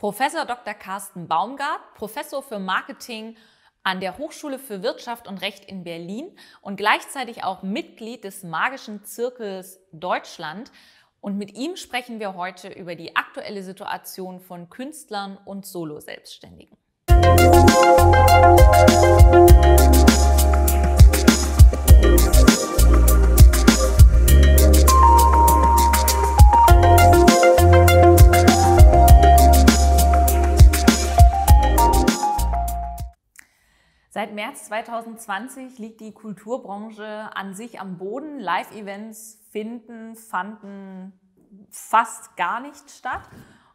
Professor Dr. Carsten Baumgart, Professor für Marketing an der Hochschule für Wirtschaft und Recht in Berlin und gleichzeitig auch Mitglied des Magischen Zirkels Deutschland. Und mit ihm sprechen wir heute über die aktuelle Situation von Künstlern und Solo-Selbstständigen. Musik Seit März 2020 liegt die Kulturbranche an sich am Boden. Live-Events finden, fanden fast gar nicht statt.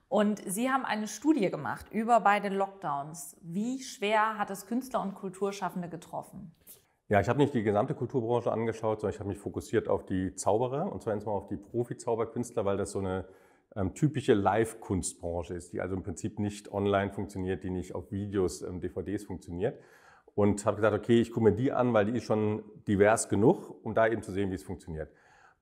Und Sie haben eine Studie gemacht über beide Lockdowns. Wie schwer hat es Künstler und Kulturschaffende getroffen? Ja, ich habe nicht die gesamte Kulturbranche angeschaut, sondern ich habe mich fokussiert auf die Zauberer und zwar erstmal auf die Profi-Zauberkünstler, weil das so eine ähm, typische Live-Kunstbranche ist, die also im Prinzip nicht online funktioniert, die nicht auf Videos, ähm, DVDs funktioniert und habe gesagt, okay, ich gucke mir die an, weil die ist schon divers genug, um da eben zu sehen, wie es funktioniert.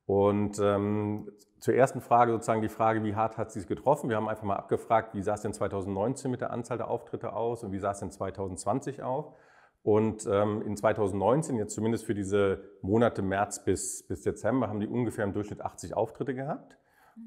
Und ähm, zur ersten Frage sozusagen die Frage, wie hart hat sie es getroffen? Wir haben einfach mal abgefragt, wie sah es denn 2019 mit der Anzahl der Auftritte aus und wie sah es denn 2020 auf? Und ähm, in 2019, jetzt zumindest für diese Monate März bis, bis Dezember, haben die ungefähr im Durchschnitt 80 Auftritte gehabt.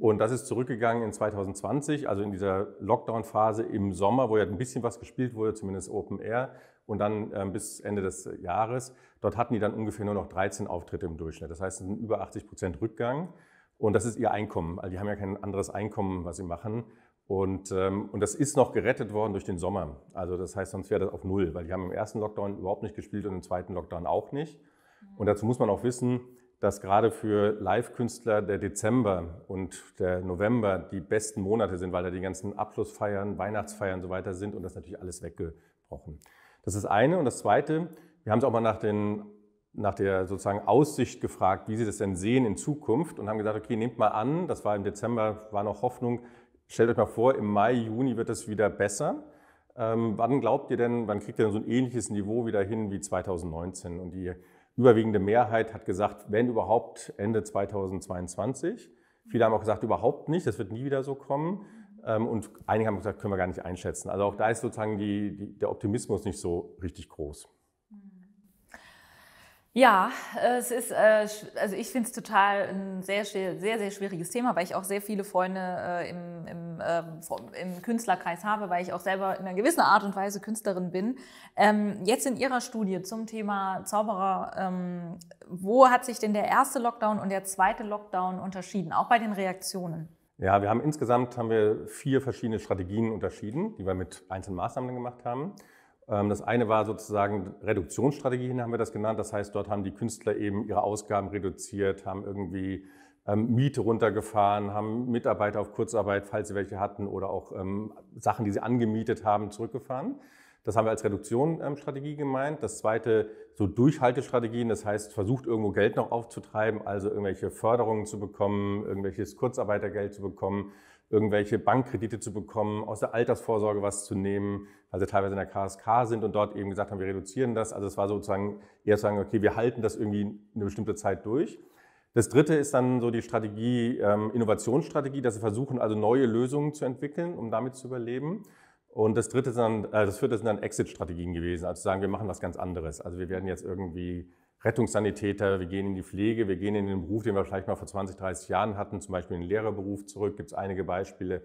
Und das ist zurückgegangen in 2020, also in dieser Lockdown-Phase im Sommer, wo ja ein bisschen was gespielt wurde, zumindest Open Air, und dann ähm, bis Ende des äh, Jahres. Dort hatten die dann ungefähr nur noch 13 Auftritte im Durchschnitt. Das heißt, es sind über 80 Prozent Rückgang. Und das ist ihr Einkommen. Also die haben ja kein anderes Einkommen, was sie machen. Und, ähm, und das ist noch gerettet worden durch den Sommer. Also das heißt, sonst wäre das auf Null, weil die haben im ersten Lockdown überhaupt nicht gespielt und im zweiten Lockdown auch nicht. Mhm. Und dazu muss man auch wissen, dass gerade für Live-Künstler der Dezember und der November die besten Monate sind, weil da die ganzen Abschlussfeiern, Weihnachtsfeiern und so weiter sind und das natürlich alles weggebrochen. Das ist das eine. Und das zweite, wir haben es auch mal nach, den, nach der sozusagen Aussicht gefragt, wie Sie das denn sehen in Zukunft und haben gesagt, okay, nehmt mal an, das war im Dezember, war noch Hoffnung, stellt euch mal vor, im Mai, Juni wird es wieder besser. Ähm, wann glaubt ihr denn, wann kriegt ihr denn so ein ähnliches Niveau wieder hin wie 2019? Und die überwiegende Mehrheit hat gesagt, wenn überhaupt Ende 2022. Viele haben auch gesagt, überhaupt nicht, das wird nie wieder so kommen. Ähm, und einige haben gesagt, können wir gar nicht einschätzen. Also auch da ist sozusagen die, die, der Optimismus nicht so richtig groß. Hm. Ja, es ist, äh, also ich finde es total ein sehr, sehr, sehr schwieriges Thema, weil ich auch sehr viele Freunde äh, im, im, ähm, im, Künstlerkreis habe, weil ich auch selber in einer gewissen Art und Weise Künstlerin bin. Ähm, jetzt in Ihrer Studie zum Thema Zauberer, wo hat sich denn der erste Lockdown und der zweite Lockdown unterschieden, auch bei den Reaktionen? Ja, wir haben insgesamt haben wir vier verschiedene Strategien unterschieden, die wir mit einzelnen Maßnahmen gemacht haben. Ähm, das eine war sozusagen Reduktionsstrategien, haben wir das genannt. Das heißt, dort haben die Künstler eben ihre Ausgaben reduziert, haben irgendwie ähm, Miete runtergefahren, haben Mitarbeiter auf Kurzarbeit, falls sie welche hatten, oder auch ähm, Sachen, die sie angemietet haben, zurückgefahren. Das haben wir als Reduktionsstrategie ähm, gemeint. Das zweite, so Durchhaltestrategien, das heißt, versucht irgendwo Geld noch aufzutreiben, also irgendwelche Förderungen zu bekommen, irgendwelches Kurzarbeitergeld zu bekommen, irgendwelche Bankkredite zu bekommen, aus der Altersvorsorge was zu nehmen, weil sie teilweise in der KSK sind und dort eben gesagt haben, wir reduzieren das. Also es war sozusagen eher zu sagen, okay, wir halten das irgendwie eine bestimmte Zeit durch. Das dritte ist dann so die Strategie, ähm, Innovationsstrategie, dass sie versuchen, also neue Lösungen zu entwickeln, um damit zu überleben. Und das dritte dann, äh, das vierte sind dann Exit-Strategien gewesen, also zu sagen, wir machen was ganz anderes. Also wir werden jetzt irgendwie Rettungssanitäter, wir gehen in die Pflege, wir gehen in den Beruf, den wir vielleicht mal vor 20, 30 Jahren hatten, zum Beispiel in den Lehrerberuf zurück, gibt es einige Beispiele.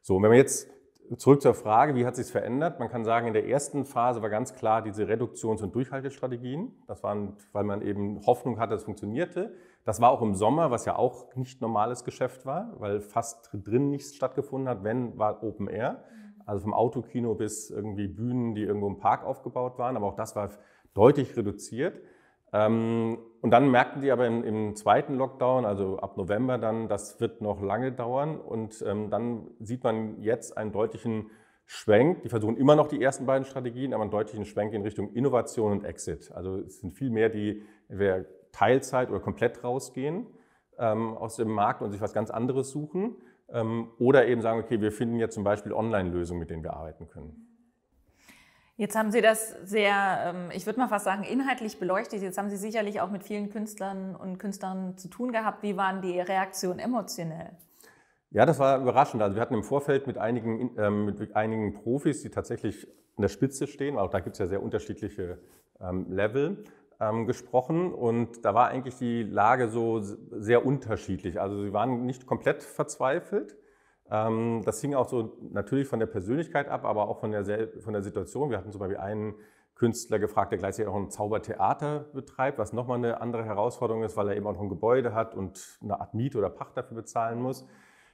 So, und wenn man jetzt zurück zur Frage, wie hat sich verändert? Man kann sagen, in der ersten Phase war ganz klar diese Reduktions- und Durchhaltestrategien. Das waren, weil man eben Hoffnung hatte, es funktionierte. Das war auch im Sommer, was ja auch nicht normales Geschäft war, weil fast drin nichts stattgefunden hat. Wenn, war Open Air. Also vom Autokino bis irgendwie Bühnen, die irgendwo im Park aufgebaut waren. Aber auch das war deutlich reduziert. Ähm, und dann merkten die aber im, zweiten Lockdown, also ab November dann, das wird noch lange dauern. Und ähm, dann sieht man jetzt einen deutlichen Schwenk. Die versuchen immer noch die ersten beiden Strategien, aber einen deutlichen Schwenk in Richtung Innovation und Exit. Also es sind viel mehr, die entweder Teilzeit oder komplett rausgehen ähm, aus dem Markt und sich was ganz anderes suchen. Ähm, oder eben sagen, okay, wir finden jetzt zum Beispiel Online-Lösungen, mit denen wir arbeiten können. Jetzt haben Sie das sehr, ähm, ich würde mal fast sagen, inhaltlich beleuchtet. Jetzt haben Sie sicherlich auch mit vielen Künstlern und Künstlern zu tun gehabt. Wie waren die Reaktionen emotionell? Ja, das war überraschend. Also wir hatten im Vorfeld mit einigen, ähm, mit einigen Profis, die tatsächlich an der Spitze stehen, auch da gibt es ja sehr unterschiedliche Level, ähm, gesprochen und da war eigentlich die Lage so sehr unterschiedlich. Also sie waren nicht komplett verzweifelt. Ähm, das hing auch so natürlich von der Persönlichkeit ab, aber auch von der, von der Situation. Wir hatten zum Beispiel einen Künstler gefragt, der gleichzeitig auch ein Zaubertheater betreibt, was nochmal eine andere Herausforderung ist, weil er eben auch noch ein Gebäude hat und eine Art Miete oder Pacht dafür bezahlen muss.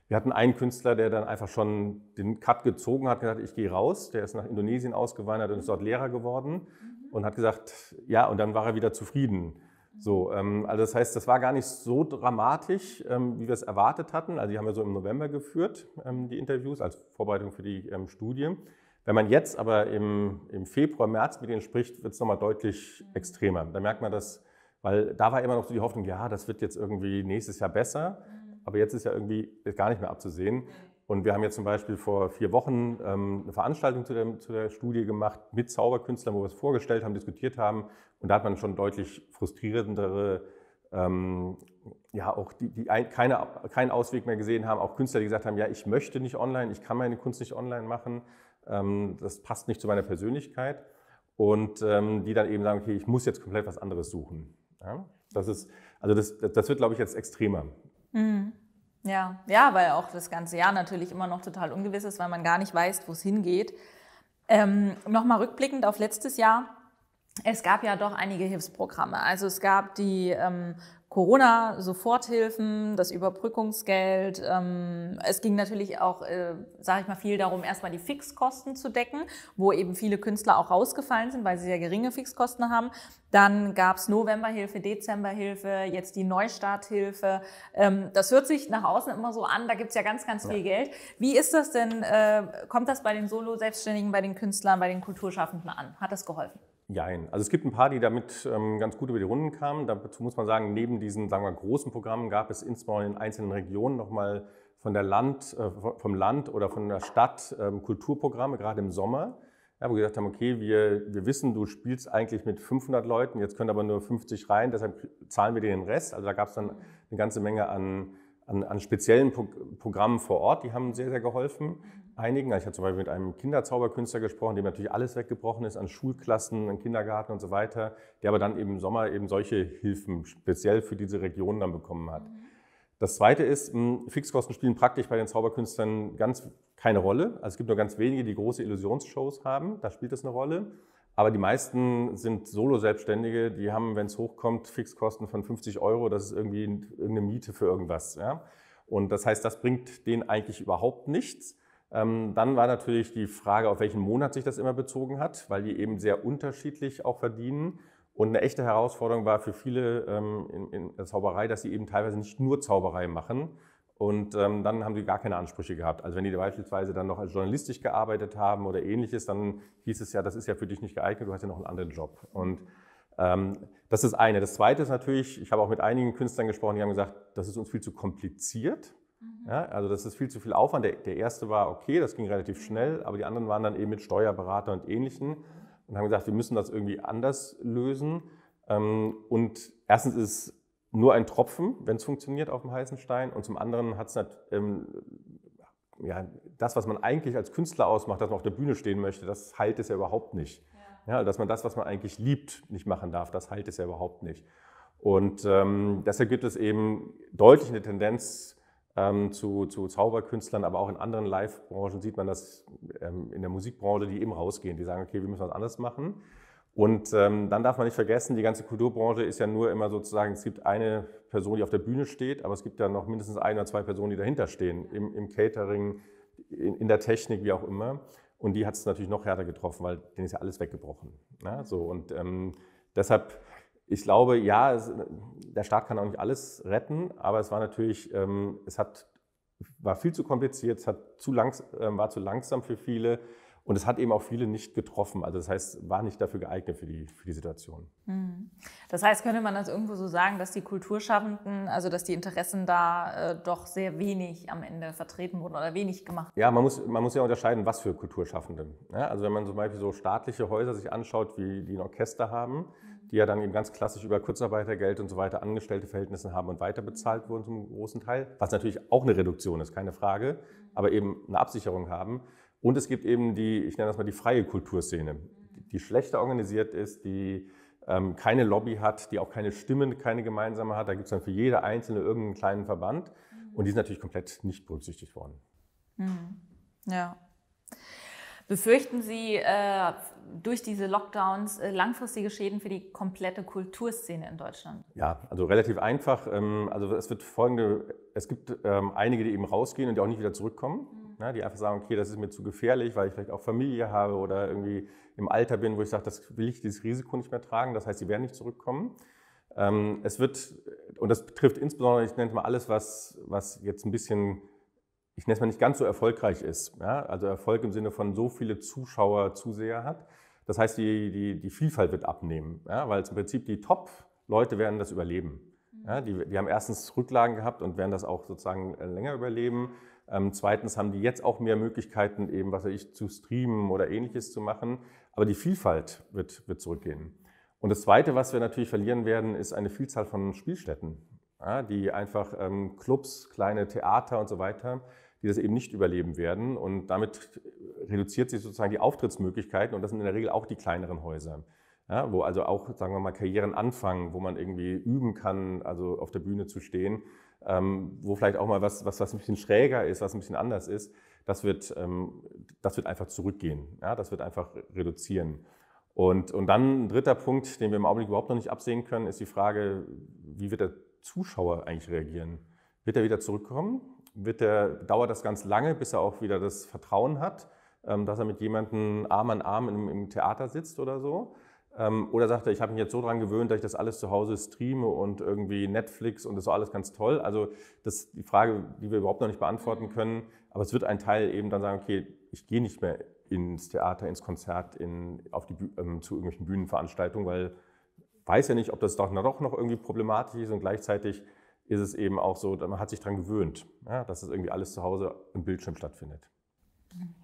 Wir hatten einen Künstler, der dann einfach schon den Cut gezogen hat, gesagt, ich gehe raus. Der ist nach Indonesien ausgewandert und ist dort Lehrer geworden und hat gesagt, ja, und dann war er wieder zufrieden. So, ähm, also das heißt, das war gar nicht so dramatisch, ähm, wie wir es erwartet hatten. Also die haben wir so im November geführt, ähm, die Interviews, als Vorbereitung für die ähm, Studie. Wenn man jetzt aber im, im Februar, März mit denen spricht, wird es nochmal deutlich mhm. extremer. Da merkt man das, weil da war immer noch so die Hoffnung, ja, das wird jetzt irgendwie nächstes Jahr besser. Mhm. Aber jetzt ist ja irgendwie gar nicht mehr abzusehen. Mhm. Und wir haben jetzt zum Beispiel vor vier Wochen ähm, eine Veranstaltung zu der, zu der, Studie gemacht mit Zauberkünstlern, wo wir es vorgestellt haben, diskutiert haben. Und da hat man schon deutlich frustrierendere, ähm, ja, auch die, die ein, keine, keinen Ausweg mehr gesehen haben. Auch Künstler, die gesagt haben, ja, ich möchte nicht online, ich kann meine Kunst nicht online machen. Ähm, das passt nicht zu meiner Persönlichkeit. Und ähm, die dann eben sagen, okay, ich muss jetzt komplett was anderes suchen. Ja? Das ist, also das, das wird, glaube ich, jetzt extremer. Mhm. Ja, ja, weil auch das ganze Jahr natürlich immer noch total ungewiss ist, weil man gar nicht weiß, wo es hingeht. Ähm, Nochmal rückblickend auf letztes Jahr. Es gab ja doch einige Hilfsprogramme. Also es gab die ähm, Corona-Soforthilfen, das Überbrückungsgeld. Ähm, es ging natürlich auch, äh, sage ich mal, viel darum, erstmal die Fixkosten zu decken, wo eben viele Künstler auch rausgefallen sind, weil sie sehr geringe Fixkosten haben. Dann gab's Novemberhilfe, Dezemberhilfe, jetzt die Neustarthilfe. Ähm, das hört sich nach außen immer so an, da gibt's ja ganz, ganz ja. viel Geld. Wie ist das denn, äh, kommt das bei den Solo-Selbstständigen, bei den Künstlern, bei den Kulturschaffenden an? Hat das geholfen? Jein. Also es gibt ein paar, die damit ähm, ganz gut über die Runden kamen. Dazu muss man sagen, neben diesen sagen wir, großen Programmen gab es insbesondere in einzelnen Regionen nochmal von der Land, äh, vom Land oder von der Stadt ähm, Kulturprogramme, gerade im Sommer. Ja, wo wir gesagt haben, okay, wir, wir wissen, du spielst eigentlich mit 500 Leuten, jetzt können aber nur 50 rein, deshalb zahlen wir dir den Rest. Also da gab es dann eine ganze Menge an, an, an speziellen Pro Programmen vor Ort, die haben sehr, sehr geholfen einigen, also ich habe zum Beispiel mit einem Kinderzauberkünstler gesprochen, dem natürlich alles weggebrochen ist an Schulklassen, an Kindergarten und so weiter, der aber dann eben im Sommer eben solche Hilfen speziell für diese Region dann bekommen hat. Mhm. Das zweite ist, hm, Fixkosten spielen praktisch bei den Zauberkünstlern ganz keine Rolle. Also es gibt nur ganz wenige, die große Illusionsshows haben, da spielt das eine Rolle. Aber die meisten sind Solo-Selbstständige, die haben, wenn es hochkommt, Fixkosten von 50 Euro. Das ist irgendwie irgendeine Miete für irgendwas. Ja? Und das heißt, das bringt denen eigentlich überhaupt nichts. Ähm, dann war natürlich die Frage, auf welchen Monat sich das immer bezogen hat, weil die eben sehr unterschiedlich auch verdienen. Und eine echte Herausforderung war für viele ähm, in, der Zauberei, dass sie eben teilweise nicht nur Zauberei machen. Und ähm, dann haben die gar keine Ansprüche gehabt. Also wenn die beispielsweise dann noch als journalistisch gearbeitet haben oder ähnliches, dann hieß es ja, das ist ja für dich nicht geeignet, du hast ja noch einen anderen Job. Und das ist eine. Das zweite ist natürlich, ich habe auch mit einigen Künstlern gesprochen, die haben gesagt, das ist uns viel zu kompliziert. Mhm. Ja, also das ist viel zu viel Aufwand. Der, der, erste war okay, das ging relativ schnell, aber die anderen waren dann eben mit Steuerberater und Ähnlichen und haben gesagt, wir müssen das irgendwie anders lösen. Ähm, und erstens ist es nur ein Tropfen, wenn es funktioniert, auf dem heißen Stein. Und zum anderen hat es ähm, ja, das, was man eigentlich als Künstler ausmacht, dass man auf der Bühne stehen möchte, das heilt es ja überhaupt nicht. Ja. ja dass man das, was man eigentlich liebt, nicht machen darf, das heilt es ja überhaupt nicht. Und ähm, deshalb gibt es eben deutlich eine Tendenz ähm, zu, zu Zauberkünstlern, aber auch in anderen Live-Branchen sieht man das ähm, in der Musikbranche, die eben rausgehen, die sagen, okay, wir müssen was anderes machen. Und ähm, dann darf man nicht vergessen, die ganze Kulturbranche ist ja nur immer sozusagen, es gibt eine Person, die auf der Bühne steht, aber es gibt ja noch mindestens ein oder zwei Personen, die dahinter stehen, im, im Catering, in, in, der Technik, wie auch immer. Und die hat es natürlich noch härter getroffen, weil denen ist ja alles weggebrochen. Ne? So, und ähm, deshalb ich glaube, ja, es, der Staat kann auch nicht alles retten, aber es war natürlich, ähm, es hat, war viel zu kompliziert, es hat zu langs, äh, war zu langsam für viele und es hat eben auch viele nicht getroffen. Also das heißt, war nicht dafür geeignet für die, für die Situation. Mhm. Das heißt, könnte man das irgendwo so sagen, dass die Kulturschaffenden, also dass die Interessen da äh, doch sehr wenig am Ende vertreten wurden oder wenig gemacht wurden? Ja, man muss, man muss ja unterscheiden, was für Kulturschaffende. Ja, ne? also wenn man zum Beispiel so staatliche Häuser sich anschaut, wie die ein Orchester haben, mhm die ja dann eben ganz klassisch über Kurzarbeitergeld und so weiter angestellte Verhältnisse haben und weiterbezahlt wurden zum großen Teil, was natürlich auch eine Reduktion ist, keine Frage, aber eben eine Absicherung haben. Und es gibt eben die, ich nenne das mal die freie Kulturszene, die schlechter organisiert ist, die ähm, keine Lobby hat, die auch keine Stimmen, keine gemeinsame hat. Da gibt es dann für jede einzelne irgendeinen kleinen Verband und die sind natürlich komplett nicht berücksichtigt worden. Mhm. Ja. Befürchten Sie äh, durch diese Lockdowns äh, langfristige Schäden für die komplette Kulturszene in Deutschland? Ja, also relativ einfach. Ähm, also es wird folgende, es gibt ähm, einige, die eben rausgehen und die auch nicht wieder zurückkommen. Mhm. Na, ne, die einfach sagen, okay, das ist mir zu gefährlich, weil ich vielleicht auch Familie habe oder irgendwie im Alter bin, wo ich sage, das will ich dieses Risiko nicht mehr tragen. Das heißt, sie werden nicht zurückkommen. Ähm, es wird, und das betrifft insbesondere, ich nenne mal alles, was, was jetzt ein bisschen ich nenne es mal nicht ganz so erfolgreich ist. Ja? Also Erfolg im Sinne von so viele Zuschauer, Zuseher hat. Das heißt, die, die, die Vielfalt wird abnehmen, ja? weil im Prinzip die Top-Leute werden das überleben. Mhm. Ja? Die, die haben erstens Rücklagen gehabt und werden das auch sozusagen äh, länger überleben. Ähm, zweitens haben die jetzt auch mehr Möglichkeiten, eben, was weiß ich, zu streamen oder ähnliches zu machen. Aber die Vielfalt wird, wird zurückgehen. Und das Zweite, was wir natürlich verlieren werden, ist eine Vielzahl von Spielstätten, ja, die einfach ähm, Clubs, kleine Theater und so weiter die das eben nicht überleben werden. Und damit reduziert sich sozusagen die Auftrittsmöglichkeiten und das sind in der Regel auch die kleineren Häuser. Ja, wo also auch, sagen wir mal, Karrieren anfangen, wo man irgendwie üben kann, also auf der Bühne zu stehen, ähm, wo vielleicht auch mal was, was, was ein bisschen schräger ist, was ein bisschen anders ist, das wird, ähm, das wird einfach zurückgehen. Ja, das wird einfach reduzieren. Und, und dann ein dritter Punkt, den wir im Augenblick überhaupt noch nicht absehen können, ist die Frage, wie wird der Zuschauer eigentlich reagieren? Wird er wieder zurückkommen wird der, dauert das ganz lange, bis er auch wieder das Vertrauen hat, ähm, dass er mit jemandem Arm an Arm im, im Theater sitzt oder so. Ähm, oder sagt er, ich habe mich jetzt so dran gewöhnt, dass ich das alles zu Hause streame und irgendwie Netflix und das ist alles ganz toll. Also das ist die Frage, die wir überhaupt noch nicht beantworten mhm. können. Aber es wird ein Teil eben dann sagen, okay, ich gehe nicht mehr ins Theater, ins Konzert, in, auf die, ähm, zu irgendwelchen Bühnenveranstaltungen, weil weiß ja nicht, ob das doch noch irgendwie problematisch ist und gleichzeitig ist es eben auch so, man hat sich daran gewöhnt, ja, dass das irgendwie alles zu Hause im Bildschirm stattfindet. Mhm.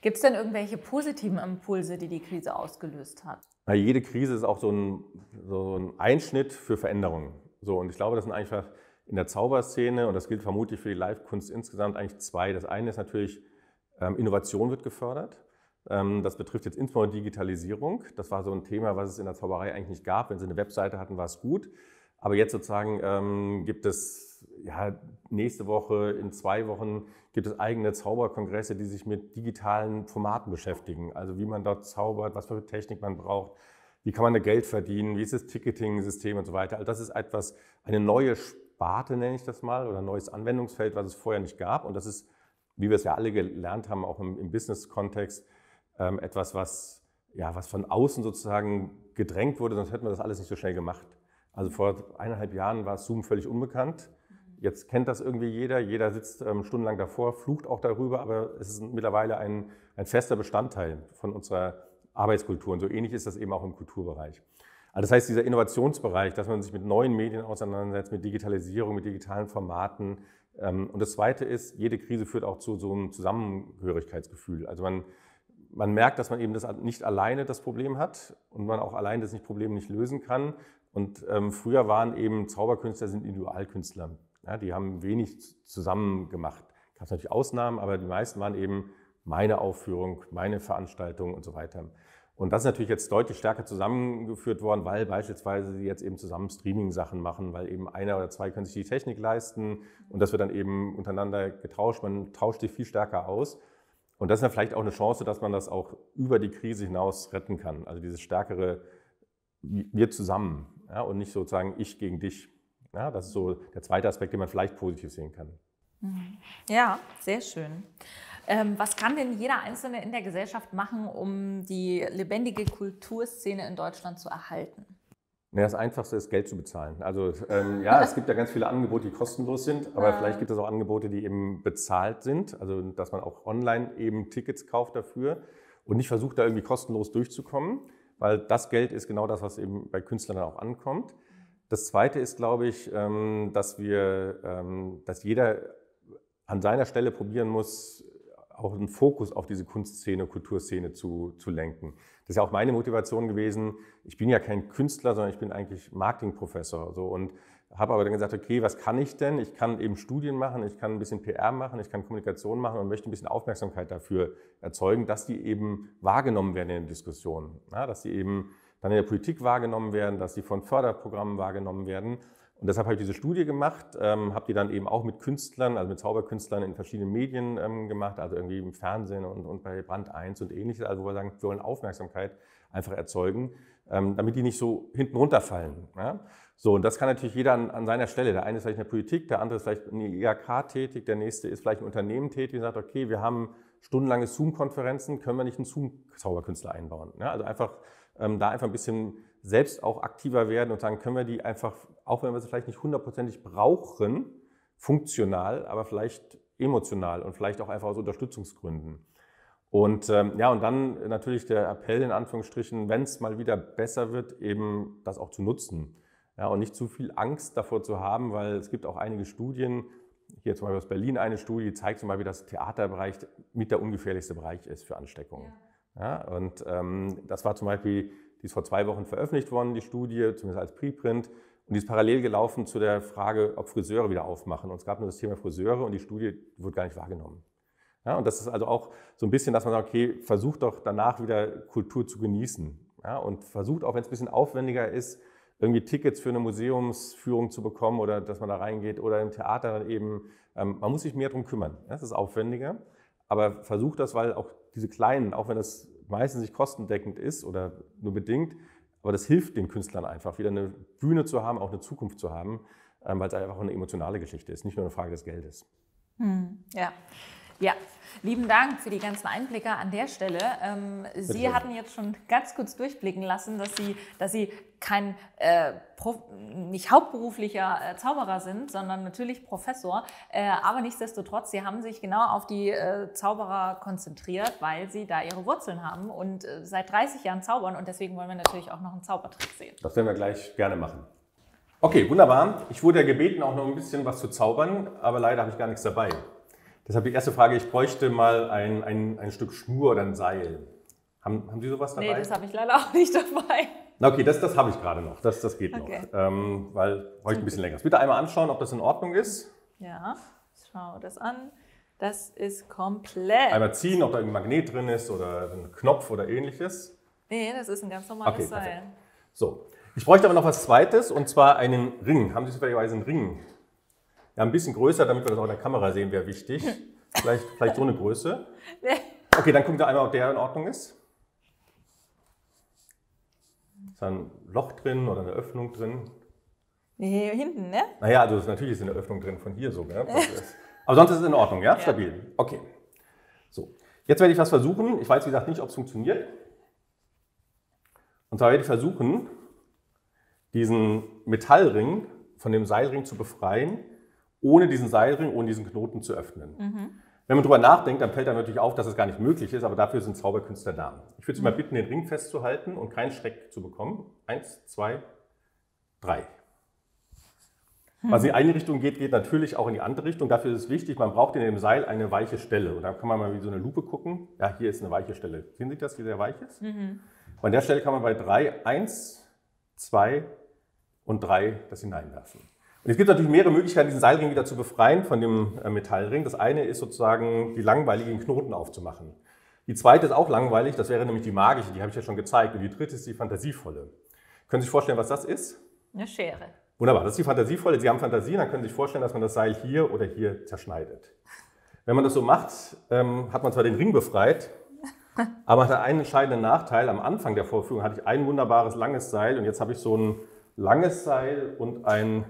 Gibt es denn irgendwelche positiven Impulse, die die Krise ausgelöst hat? Na, jede Krise ist auch so ein, so ein Einschnitt für Veränderungen. So, und ich glaube, das sind einfach in der Zauberszene, und das gilt vermutlich für die Live-Kunst insgesamt, eigentlich zwei. Das eine ist natürlich, ähm, Innovation wird gefördert. Ähm, das betrifft jetzt insbesondere Digitalisierung. Das war so ein Thema, was es in der Zauberei eigentlich nicht gab. Wenn Sie eine Webseite hatten, war es gut. Aber jetzt sozusagen ähm, gibt es ja, nächste Woche, in zwei Wochen gibt es eigene Zauberkongresse, die sich mit digitalen Formaten beschäftigen. Also wie man dort zaubert, was für Technik man braucht, wie kann man da Geld verdienen, wie ist das Ticketing-System und so weiter. Also das ist etwas, eine neue Sparte nenne ich das mal oder ein neues Anwendungsfeld, was es vorher nicht gab. Und das ist, wie wir es ja alle gelernt haben, auch im, im Business-Kontext, ähm, etwas, was, ja, was von außen sozusagen gedrängt wurde, sonst hätten wir das alles nicht so schnell gemacht. Also vor eineinhalb Jahren war Zoom völlig unbekannt. Jetzt kennt das irgendwie jeder, jeder sitzt ähm, stundenlang davor, flucht auch darüber, aber es ist mittlerweile ein, ein fester Bestandteil von unserer Arbeitskultur. Und so ähnlich ist das eben auch im Kulturbereich. Also das heißt, dieser Innovationsbereich, dass man sich mit neuen Medien auseinandersetzt, mit Digitalisierung, mit digitalen Formaten. Ähm, und das Zweite ist, jede Krise führt auch zu so einem Zusammengehörigkeitsgefühl. Also man, man merkt, dass man eben das nicht alleine das Problem hat und man auch allein das Problem nicht lösen kann, und ähm, früher waren eben Zauberkünstler sind Individualkünstler. Ja, die haben wenig zusammen gemacht. Gab es natürlich Ausnahmen, aber die meisten waren eben meine Aufführung, meine Veranstaltung und so weiter. Und das ist natürlich jetzt deutlich stärker zusammengeführt worden, weil beispielsweise sie jetzt eben zusammen Streaming-Sachen machen, weil eben einer oder zwei können sich die Technik leisten und das wird dann eben untereinander getauscht. Man tauscht sich viel stärker aus. Und das ist dann vielleicht auch eine Chance, dass man das auch über die Krise hinaus retten kann. Also dieses stärkere wir zusammen ja, und nicht sozusagen ich gegen dich. Ja, das ist so der zweite Aspekt, den man vielleicht positiv sehen kann. Mhm. Ja, sehr schön. Ähm, was kann denn jeder Einzelne in der Gesellschaft machen, um die lebendige Kulturszene in Deutschland zu erhalten? Naja, das Einfachste ist, Geld zu bezahlen. Also ähm, ja, es gibt ja ganz viele Angebote, die kostenlos sind, aber ja. vielleicht gibt es auch Angebote, die eben bezahlt sind. Also dass man auch online eben Tickets kauft dafür und nicht versucht, da irgendwie kostenlos durchzukommen weil das Geld ist genau das, was eben bei Künstlern auch ankommt. Das Zweite ist, glaube ich, ähm, dass wir, ähm, dass jeder an seiner Stelle probieren muss, auch einen Fokus auf diese Kunstszene, Kulturszene zu, zu lenken. Das ist ja auch meine Motivation gewesen. Ich bin ja kein Künstler, sondern ich bin eigentlich Marketingprofessor. So. Und habe aber dann gesagt, okay, was kann ich denn? Ich kann eben Studien machen, ich kann ein bisschen PR machen, ich kann Kommunikation machen und möchte ein bisschen Aufmerksamkeit dafür erzeugen, dass die eben wahrgenommen werden in den Diskussionen, ja, dass sie eben dann in der Politik wahrgenommen werden, dass sie von Förderprogrammen wahrgenommen werden. Und deshalb habe ich diese Studie gemacht, ähm, habe die dann eben auch mit Künstlern, also mit Zauberkünstlern in verschiedenen Medien ähm, gemacht, also irgendwie im Fernsehen und, und bei Brand 1 und ähnliches, also wo wir sagen, wir wollen Aufmerksamkeit einfach erzeugen, ähm, damit die nicht so hinten runterfallen. Ja? So, und das kann natürlich jeder an, an, seiner Stelle. Der eine ist vielleicht in der Politik, der andere ist vielleicht in der IHK tätig, der nächste ist vielleicht im Unternehmen tätig und sagt, okay, wir haben stundenlange Zoom-Konferenzen, können wir nicht einen Zoom-Zauberkünstler einbauen? Ja? Also einfach ähm, da einfach ein bisschen selbst auch aktiver werden und sagen, können wir die einfach, auch wenn wir sie vielleicht nicht hundertprozentig brauchen, funktional, aber vielleicht emotional und vielleicht auch einfach aus Unterstützungsgründen. Und ähm, ja, und dann natürlich der Appell in Anführungsstrichen, wenn es mal wieder besser wird, eben das auch zu nutzen. Ja, und nicht zu viel Angst davor zu haben, weil es gibt auch einige Studien, hier zum Beispiel aus Berlin eine Studie, die zeigt zum Beispiel, dass Theaterbereich mit der ungefährlichste Bereich ist für Ansteckungen. Ja. ja und ähm, das war zum Beispiel die ist vor zwei Wochen veröffentlicht worden, die Studie, zumindest als Preprint. Und die ist parallel gelaufen zu der Frage, ob Friseure wieder aufmachen. Und es gab nur das Thema Friseure und die Studie wurde gar nicht wahrgenommen. Ja, und das ist also auch so ein bisschen, dass man sagt, okay, versucht doch danach wieder Kultur zu genießen. Ja, und versucht, auch wenn es ein bisschen aufwendiger ist, irgendwie Tickets für eine Museumsführung zu bekommen oder dass man da reingeht oder im Theater dann eben. Ähm, man muss sich mehr darum kümmern. Ja, das ist aufwendiger. Aber versucht das, weil auch diese kleinen, auch wenn das meistens nicht kostendeckend ist oder nur bedingt. Aber das hilft den Künstlern einfach, wieder eine Bühne zu haben, auch eine Zukunft zu haben, ähm, weil es einfach eine emotionale Geschichte ist, nicht nur eine Frage des Geldes. Hm, ja. Ja, Lieben Dank für die ganzen Einblicke an der Stelle. Ähm, Sie Bitte. hatten jetzt schon ganz kurz durchblicken lassen, dass Sie, dass Sie kein äh, Prof, nicht hauptberuflicher äh, Zauberer sind, sondern natürlich Professor. Äh, aber nichtsdestotrotz, Sie haben sich genau auf die äh, Zauberer konzentriert, weil Sie da Ihre Wurzeln haben und äh, seit 30 Jahren zaubern. Und deswegen wollen wir natürlich auch noch einen Zaubertrick sehen. Das werden wir gleich gerne machen. Okay, wunderbar. Ich wurde ja gebeten, auch noch ein bisschen was zu zaubern, aber leider habe ich gar nichts dabei. Deshalb die erste Frage, ich bräuchte mal ein, ein, ein Stück Schnur oder ein Seil. Haben, haben Sie sowas dabei? Nee, das habe ich leider auch nicht dabei. Na okay, das, das habe ich gerade noch. Das, das geht okay. noch. Ähm, weil ich ein bisschen länger. Bitte einmal anschauen, ob das in Ordnung ist. Ja, schau das an. Das ist komplett. Einmal ziehen, ob da ein Magnet drin ist oder ein Knopf oder ähnliches. Nee, das ist ein ganz normales okay, Seil. Perfekt. So, ich bräuchte aber noch was Zweites und zwar einen Ring. Haben Sie zufälligerweise einen Ring ja, ein bisschen größer, damit wir das auch in der Kamera sehen, wäre wichtig. Vielleicht, vielleicht so eine Größe. Okay, dann gucken wir einmal, ob der in Ordnung ist. Ist da ein Loch drin oder eine Öffnung drin? Nee, hinten, ne? Naja, also natürlich ist eine Öffnung drin von hier sogar. Ne? Aber sonst ist es in Ordnung, ja? Stabil. Okay. So, jetzt werde ich was versuchen. Ich weiß, wie gesagt, nicht, ob es funktioniert. Und zwar werde ich versuchen, diesen Metallring von dem Seilring zu befreien, ohne diesen Seilring, ohne diesen Knoten zu öffnen. Mhm. Wenn man drüber nachdenkt, dann fällt einem natürlich auf, dass es gar nicht möglich ist, aber dafür sind Zauberkünstler da. Ich würde Sie mal mhm. bitten, den Ring festzuhalten und keinen Schreck zu bekommen. Eins, zwei, drei. Mhm. Was in die eine Richtung geht, geht natürlich auch in die andere Richtung. Dafür ist es wichtig, man braucht in dem Seil eine weiche Stelle. Und da kann man mal wie so eine Lupe gucken. Ja, hier ist eine weiche Stelle. Sehen Sie das, die sehr weich ist? Mhm. Und an der Stelle kann man bei drei, eins, zwei und drei das hineinwerfen es gibt natürlich mehrere Möglichkeiten, diesen Seilring wieder zu befreien von dem äh, Metallring. Das eine ist sozusagen, die langweiligen Knoten aufzumachen. Die zweite ist auch langweilig, das wäre nämlich die magische, die habe ich ja schon gezeigt. Und die dritte ist die fantasievolle. Können Sie sich vorstellen, was das ist? Eine Schere. Wunderbar, das ist die fantasievolle. Sie haben Fantasie, dann können Sie sich vorstellen, dass man das Seil hier oder hier zerschneidet. Wenn man das so macht, ähm, hat man zwar den Ring befreit, aber hat einen entscheidenden Nachteil. Am Anfang der Vorführung hatte ich ein wunderbares langes Seil und jetzt habe ich so ein langes Seil und ein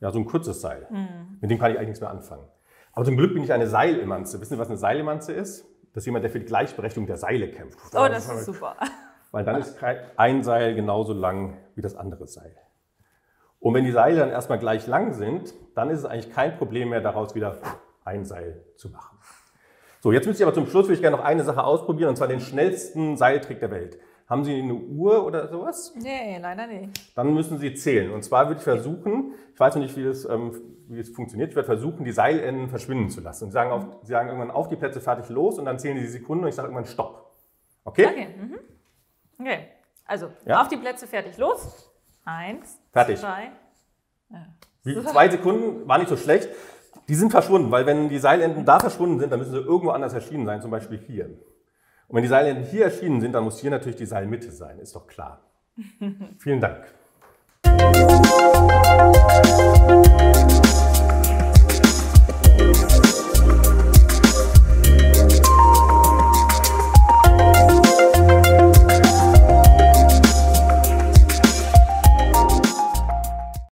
ja, so ein kurzes Seil. Mhm. Mit dem kann ich eigentlich nichts mehr anfangen. Aber zum Glück bin ich eine Seilemanze. Wissen Sie, was eine Seilemanze ist? Das ist jemand, der für die Gleichberechtigung der Seile kämpft. Oh, das, ist super. Weil dann ist ein Seil genauso lang wie das andere Seil. Und wenn die Seile dann erstmal gleich lang sind, dann ist es eigentlich kein Problem mehr, daraus wieder ein Seil zu machen. So, jetzt müsste ich aber zum Schluss, würde ich gerne noch eine Sache ausprobieren, und zwar den schnellsten Seiltrick der Welt. Haben Sie eine Uhr oder sowas? Nee, leider nicht. Dann müssen Sie zählen. Und zwar würde ich versuchen, ich weiß noch nicht, wie das, ähm, wie das funktioniert, ich werde versuchen, die Seilenden verschwinden zu lassen. Und Sie sagen, auf, Sie sagen irgendwann auf die Plätze fertig los und dann zählen Sie die Sekunden und ich sage irgendwann Stopp. Okay? Okay. Mhm. okay. Also ja? auf die Plätze fertig los. Eins. Fertig. Zwei. Ja. Äh, wie, zwei Sekunden war nicht so schlecht. Die sind verschwunden, weil wenn die Seilenden da verschwunden sind, dann müssen sie irgendwo anders erschienen sein, zum Beispiel hier. Und wenn die Seilen hier erschienen sind, dann muss hier natürlich die Seilmitte sein, ist doch klar. Vielen Dank.